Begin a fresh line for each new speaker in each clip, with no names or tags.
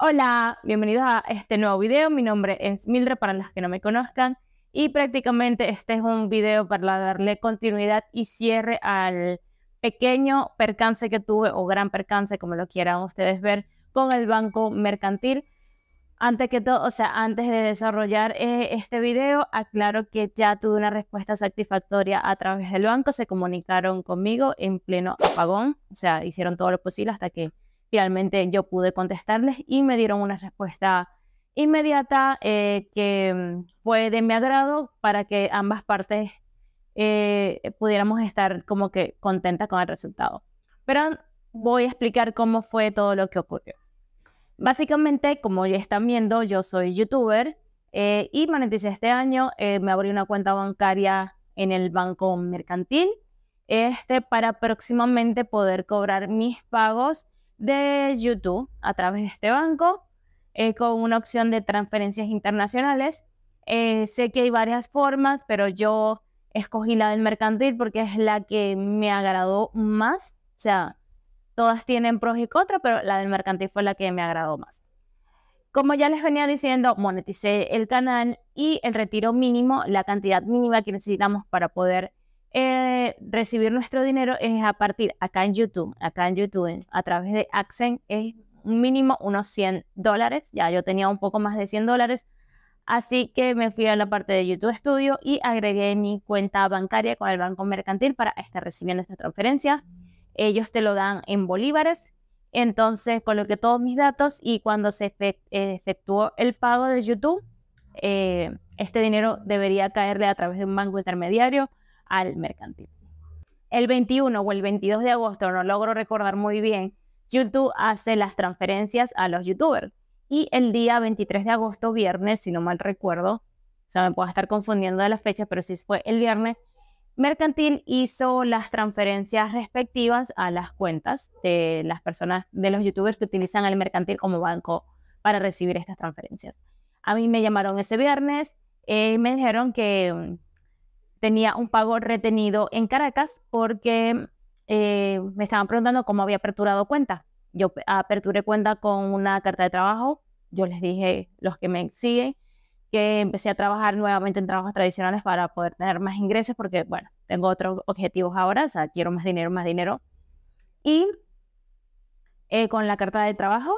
Hola, bienvenidos a este nuevo video. Mi nombre es Mildred para las que no me conozcan y prácticamente este es un video para darle continuidad y cierre al pequeño percance que tuve o gran percance, como lo quieran ustedes ver, con el banco mercantil. Antes que todo, o sea, antes de desarrollar eh, este video, aclaro que ya tuve una respuesta satisfactoria a través del banco. Se comunicaron conmigo en pleno apagón, o sea, hicieron todo lo posible hasta que Finalmente yo pude contestarles y me dieron una respuesta inmediata eh, que mm, fue de mi agrado para que ambas partes eh, pudiéramos estar como que contentas con el resultado. Pero voy a explicar cómo fue todo lo que ocurrió. Básicamente, como ya están viendo, yo soy youtuber eh, y moneticé este año, me abrí una cuenta bancaria en el banco mercantil este, para próximamente poder cobrar mis pagos de YouTube a través de este banco eh, con una opción de transferencias internacionales. Eh, sé que hay varias formas, pero yo escogí la del mercantil porque es la que me agradó más. O sea, todas tienen pros y contras, pero la del mercantil fue la que me agradó más. Como ya les venía diciendo, moneticé el canal y el retiro mínimo, la cantidad mínima que necesitamos para poder eh, recibir nuestro dinero es a partir, acá en YouTube, acá en YouTube, a través de Accent, es mínimo unos 100 dólares. Ya yo tenía un poco más de 100 dólares. Así que me fui a la parte de YouTube Studio y agregué mi cuenta bancaria con el Banco Mercantil para estar recibiendo esta transferencia. Ellos te lo dan en bolívares. Entonces coloqué todos mis datos y cuando se efectuó el pago de YouTube, eh, este dinero debería caerle a través de un banco intermediario al mercantil. El 21 o el 22 de agosto, no logro recordar muy bien, YouTube hace las transferencias a los youtubers. Y el día 23 de agosto, viernes, si no mal recuerdo, o sea, me puedo estar confundiendo de las fechas, pero sí fue el viernes, Mercantil hizo las transferencias respectivas a las cuentas de las personas, de los youtubers que utilizan al mercantil como banco para recibir estas transferencias. A mí me llamaron ese viernes eh, y me dijeron que mm, tenía un pago retenido en Caracas porque eh, me estaban preguntando cómo había aperturado cuenta. Yo aperturé cuenta con una carta de trabajo. Yo les dije, los que me siguen, que empecé a trabajar nuevamente en trabajos tradicionales para poder tener más ingresos porque, bueno, tengo otros objetivos ahora, o sea, quiero más dinero, más dinero. Y eh, con la carta de trabajo,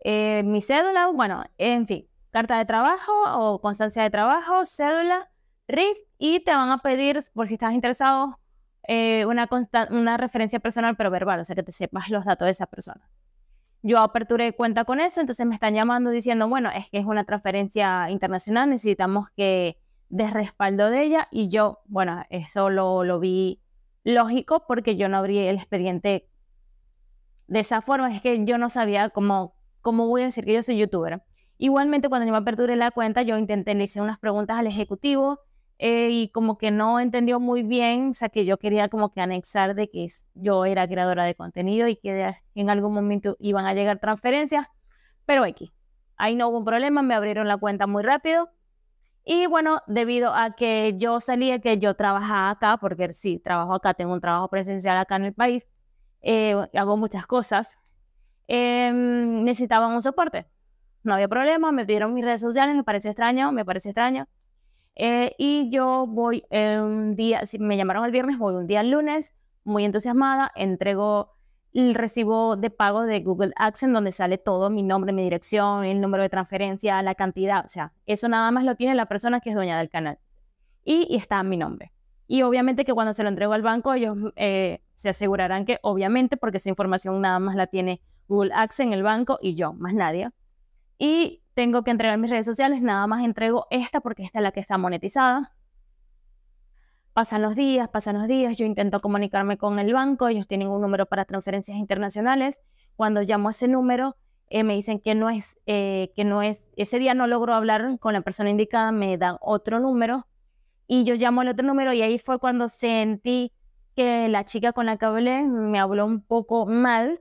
eh, mi cédula, bueno, en fin, carta de trabajo o constancia de trabajo, cédula RIF y te van a pedir, por si estás interesado, eh, una, una referencia personal pero verbal, o sea que te sepas los datos de esa persona. Yo aperturé cuenta con eso, entonces me están llamando diciendo, bueno, es que es una transferencia internacional, necesitamos que des respaldo de ella y yo, bueno, eso lo, lo vi lógico porque yo no abrí el expediente de esa forma, es que yo no sabía cómo, cómo voy a decir que yo soy youtuber. Igualmente, cuando yo me aperturé la cuenta, yo intenté, le hice unas preguntas al ejecutivo, eh, y como que no entendió muy bien, o sea, que yo quería como que anexar de que yo era creadora de contenido y que en algún momento iban a llegar transferencias, pero aquí, ahí no hubo un problema, me abrieron la cuenta muy rápido. Y bueno, debido a que yo salía, que yo trabajaba acá, porque sí, trabajo acá, tengo un trabajo presencial acá en el país, eh, hago muchas cosas, em, necesitaban un soporte. No había problema, me pidieron mis redes sociales, me parece extraño, me parece extraño eh, y yo voy eh, un día, si me llamaron el viernes, voy un día el lunes, muy entusiasmada, entrego el recibo de pago de Google Ads en donde sale todo, mi nombre, mi dirección, el número de transferencia, la cantidad, o sea, eso nada más lo tiene la persona que es dueña del canal. Y, está mi nombre. Y obviamente que cuando se lo entrego al banco, ellos eh, se asegurarán que, obviamente, porque esa información nada más la tiene Google Ads en el banco y yo, más nadie. Y tengo que entregar mis redes sociales, nada más entrego esta porque esta es la que está monetizada. Pasan los días, pasan los días, yo intento comunicarme con el banco, ellos tienen un número para transferencias internacionales. Cuando llamo a ese número, eh, me dicen que no es, eh, que no es, ese día no logro hablar con la persona indicada, me dan otro número y yo llamo al otro número y ahí fue cuando sentí que la chica con la que hablé me habló un poco mal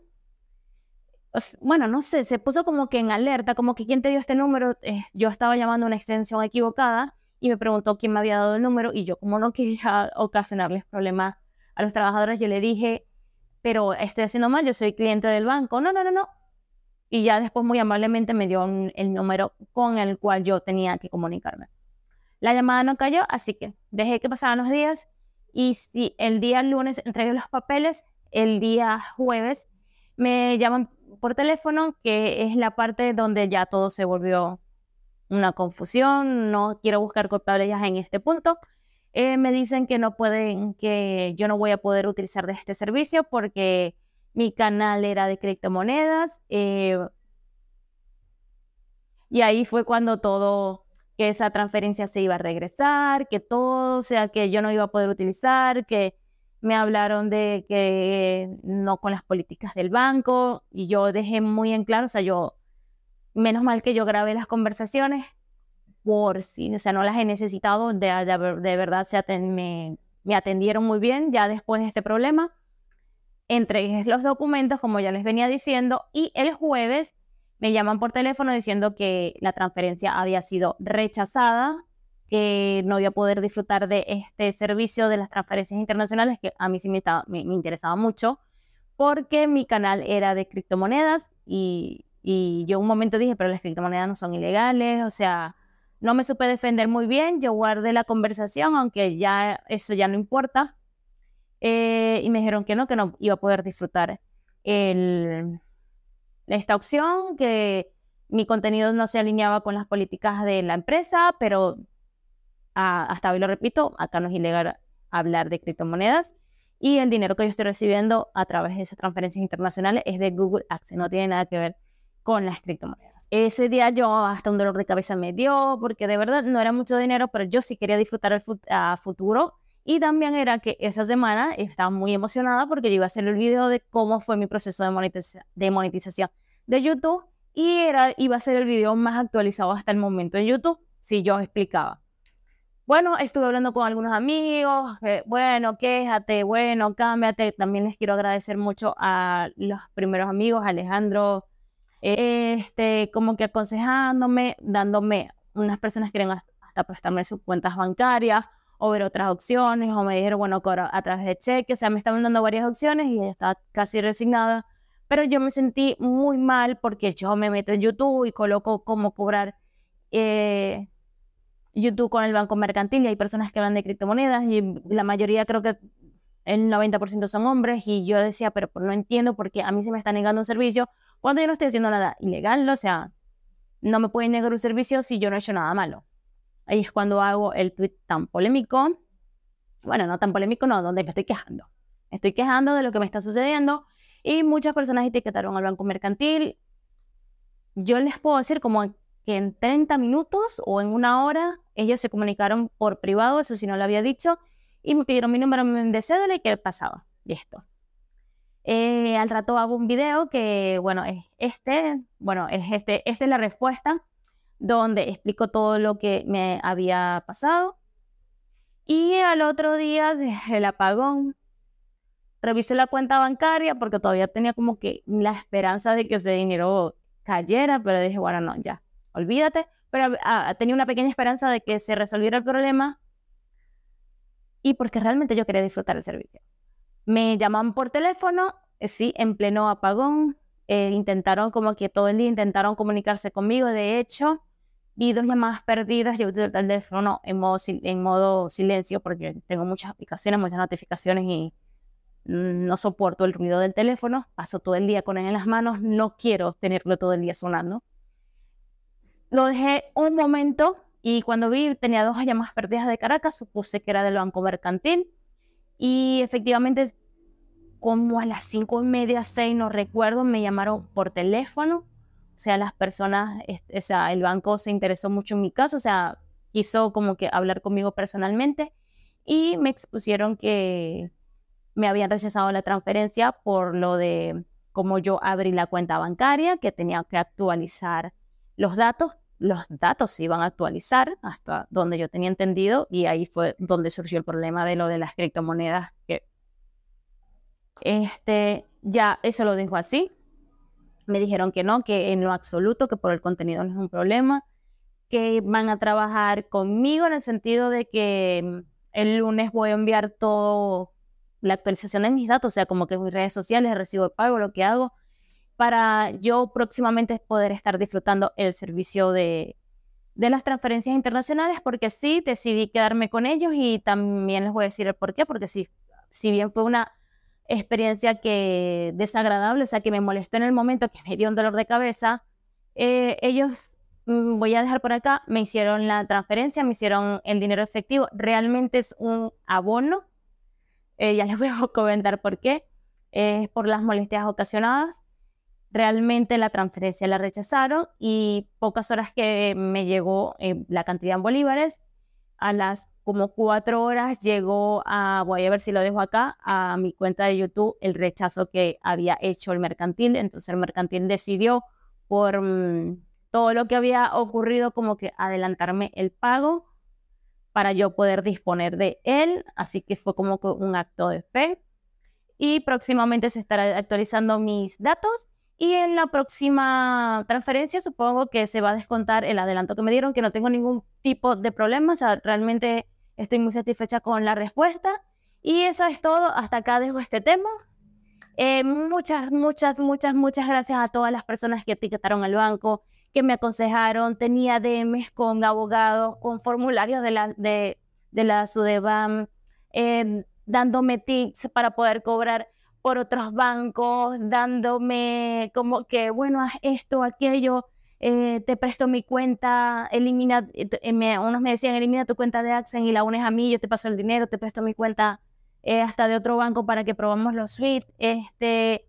bueno, no sé, se puso como que en alerta, como que quién te dio este número, eh, yo estaba llamando una extensión equivocada y me preguntó quién me había dado el número y yo como no quería ocasionarles problemas a los trabajadores, yo le dije, pero estoy haciendo mal, yo soy cliente del banco, no, no, no, no. Y ya después muy amablemente me dio el número con el cual yo tenía que comunicarme. La llamada no cayó, así que dejé que pasaran los días y si el día lunes entregué los papeles, el día jueves me llaman por teléfono, que es la parte donde ya todo se volvió una confusión, no quiero buscar culpables ya en este punto. Eh, me dicen que no pueden, que yo no voy a poder utilizar de este servicio porque mi canal era de criptomonedas. Eh, y ahí fue cuando todo, que esa transferencia se iba a regresar, que todo, o sea, que yo no iba a poder utilizar, que me hablaron de que no con las políticas del banco y yo dejé muy en claro, o sea, yo, menos mal que yo grabé las conversaciones por si, o sea, no las he necesitado, de, verdad se me, me atendieron muy bien ya después de este problema. Entregué los documentos, como ya les venía diciendo, y el jueves me llaman por teléfono diciendo que la transferencia había sido rechazada que no iba a poder disfrutar de este servicio de las transferencias internacionales, que a mí sí me, interesaba mucho, porque mi canal era de criptomonedas y, y, yo un momento dije, pero las criptomonedas no son ilegales, o sea, no me supe defender muy bien, yo guardé la conversación, aunque ya eso ya no importa, eh, y me dijeron que no, que no iba a poder disfrutar el, esta opción, que mi contenido no se alineaba con las políticas de la empresa, pero hasta hoy lo repito, acá no es ilegal hablar de criptomonedas. Y el dinero que yo estoy recibiendo a través de esas transferencias internacionales es de Google Access, no tiene nada que ver con las criptomonedas. Ese día yo hasta un dolor de cabeza me dio, porque de verdad no era mucho dinero, pero yo sí quería disfrutar el futuro. Y también era que esa semana estaba muy emocionada porque yo iba a hacer el video de cómo fue mi proceso de, de monetización de YouTube y era, iba a ser el video más actualizado hasta el momento en YouTube si yo explicaba. Bueno, estuve hablando con algunos amigos, bueno, quéjate, bueno, cámbiate. También les quiero agradecer mucho a los primeros amigos, Alejandro, este, como que aconsejándome, dándome, unas personas que quieren hasta prestarme sus cuentas bancarias o ver otras opciones, o me dijeron, bueno, a través de cheque, o sea, me estaban dando varias opciones y estaba casi resignada, pero yo me sentí muy mal porque yo me meto en YouTube y coloco cómo cobrar. Eh, YouTube con el banco mercantil y hay personas que hablan de criptomonedas y la mayoría creo que el 90% son hombres y yo decía, pero no entiendo por qué a mí se me está negando un servicio cuando yo no estoy haciendo nada ilegal, o sea, no me pueden negar un servicio si yo no he hecho nada malo. Ahí es cuando hago el tweet tan polémico, bueno, no tan polémico, no, donde me estoy quejando. Estoy quejando de lo que me está sucediendo y muchas personas etiquetaron al banco mercantil. Yo les puedo decir como que en 30 minutos o en una hora ellos se comunicaron por privado, eso sí no lo había dicho, y me pidieron mi número de cédula y qué pasaba. Y esto. Eh, al rato hago un video que, bueno, es este, bueno, es este, esta es la respuesta, donde explico todo lo que me había pasado. Y al otro día, el apagón, revisé la cuenta bancaria porque todavía tenía como que la esperanza de que ese dinero cayera, pero dije, bueno, no, ya olvídate, pero ah, tenía una pequeña esperanza de que se resolviera el problema y porque realmente yo quería disfrutar el servicio. Me llamaban por teléfono, eh, sí, en pleno apagón, eh, intentaron como que todo el día, intentaron comunicarse conmigo, de hecho, y dos llamadas perdidas, yo utilizo el teléfono en modo, en modo silencio porque tengo muchas aplicaciones, muchas notificaciones y no soporto el ruido del teléfono, paso todo el día con él en las manos, no quiero tenerlo todo el día sonando. Lo dejé un momento y cuando vi tenía dos llamadas perdidas de Caracas, supuse que era del Banco Mercantil y efectivamente como a las cinco y media, seis, no recuerdo, me llamaron por teléfono. O sea, las personas, este, o sea, el banco se interesó mucho en mi caso, o sea, quiso como que hablar conmigo personalmente y me expusieron que me habían rechazado la transferencia por lo de cómo yo abrí la cuenta bancaria, que tenía que actualizar los datos los datos se iban a actualizar hasta donde yo tenía entendido y ahí fue donde surgió el problema de lo de las criptomonedas que este ya eso lo dijo así me dijeron que no que en lo absoluto que por el contenido no es un problema que van a trabajar conmigo en el sentido de que mm, el lunes voy a enviar todo la actualización de mis datos o sea como que mis redes sociales recibo el pago lo que hago para yo próximamente poder estar disfrutando el servicio de, de las transferencias internacionales, porque sí decidí quedarme con ellos y también les voy a decir el por qué, porque si si bien fue una experiencia que desagradable, o sea, que me molestó en el momento, que me dio un dolor de cabeza, eh, ellos, mm, voy a dejar por acá, me hicieron la transferencia, me hicieron el dinero efectivo, realmente es un abono, eh, ya les voy a comentar por qué, es por las molestias ocasionadas, Realmente la transferencia la rechazaron y pocas horas que me llegó eh, la cantidad en bolívares, a las como cuatro horas llegó a, voy a ver si lo dejo acá, a mi cuenta de YouTube el rechazo que había hecho el mercantil. Entonces el mercantil decidió por mm, todo lo que había ocurrido como que adelantarme el pago para yo poder disponer de él. Así que fue como un acto de fe. Y próximamente se estará actualizando mis datos y en la próxima transferencia supongo que se va a descontar el adelanto que me dieron, que no tengo ningún tipo de problema, o sea, realmente estoy muy satisfecha con la respuesta. Y eso es todo, hasta acá dejo este tema. Eh, muchas, muchas, muchas, muchas gracias a todas las personas que etiquetaron al banco, que me aconsejaron, tenía DMs con abogados, con formularios de la, de, la SUDEBAM, eh, dándome tips para poder cobrar por otros bancos, dándome como que, bueno, haz esto, aquello, eh, te presto mi cuenta, elimina, eh, eh, unos me decían, elimina tu cuenta de Accent y la unes a mí, yo te paso el dinero, te presto mi cuenta hasta de otro banco para que probamos los suites, este,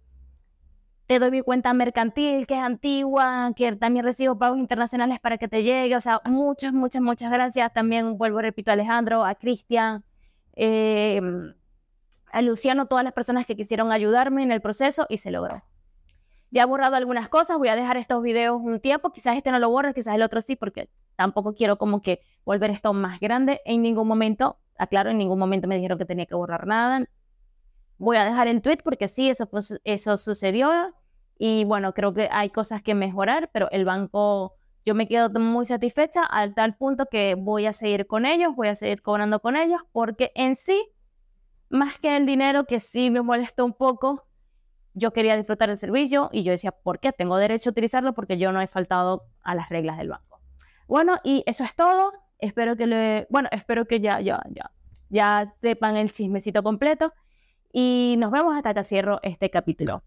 te doy mi cuenta mercantil, que es antigua, que también recibo pagos internacionales para que te llegue, o sea, muchas, muchas, muchas gracias. También vuelvo, repito, a Alejandro, a Cristian. Em, a Luciano todas las personas que quisieron ayudarme en el proceso y se logró. Ya he borrado algunas cosas, voy a dejar estos videos un tiempo, quizás este no lo borre, quizás el otro sí, porque tampoco quiero como que volver esto más grande en ningún momento, aclaro, en ningún momento me dijeron que tenía que borrar nada. Voy a dejar el tweet porque sí, eso, eso sucedió y bueno, creo que hay cosas que mejorar, pero el banco yo me quedo muy satisfecha al tal punto que voy a seguir con ellos, voy a seguir cobrando con ellos, porque en sí más que el dinero, que sí me molestó un poco, yo quería disfrutar el servicio y yo decía, ¿por qué? Tengo derecho a utilizarlo porque yo no he faltado a las reglas del banco. Bueno, y eso es todo. Espero que bueno, espero que ya, ya, ya, ya sepan el chismecito completo y nos vemos hasta que cierro este capítulo.